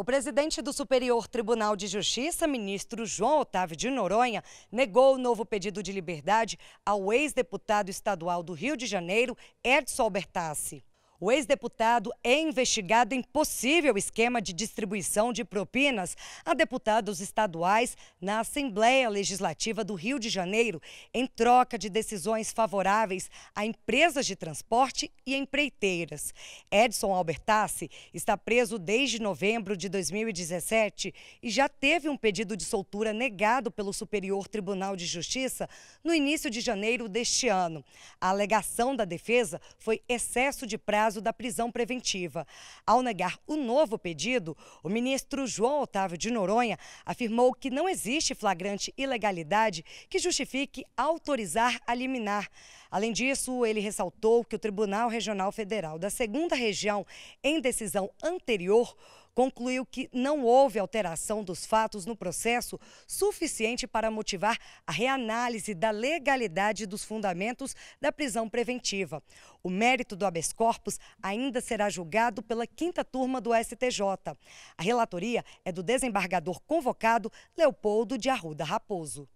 O presidente do Superior Tribunal de Justiça, ministro João Otávio de Noronha, negou o novo pedido de liberdade ao ex-deputado estadual do Rio de Janeiro, Edson Albertassi. O ex-deputado é investigado em possível esquema de distribuição de propinas a deputados estaduais na Assembleia Legislativa do Rio de Janeiro, em troca de decisões favoráveis a empresas de transporte e empreiteiras. Edson Albertassi está preso desde novembro de 2017 e já teve um pedido de soltura negado pelo Superior Tribunal de Justiça no início de janeiro deste ano. A alegação da defesa foi excesso de prazo caso da prisão preventiva. Ao negar o novo pedido, o ministro João Otávio de Noronha afirmou que não existe flagrante ilegalidade que justifique autorizar a liminar. Além disso, ele ressaltou que o Tribunal Regional Federal da Segunda Região, em decisão anterior, concluiu que não houve alteração dos fatos no processo suficiente para motivar a reanálise da legalidade dos fundamentos da prisão preventiva. O mérito do habeas corpus ainda será julgado pela quinta turma do STJ. A relatoria é do desembargador convocado Leopoldo de Arruda Raposo.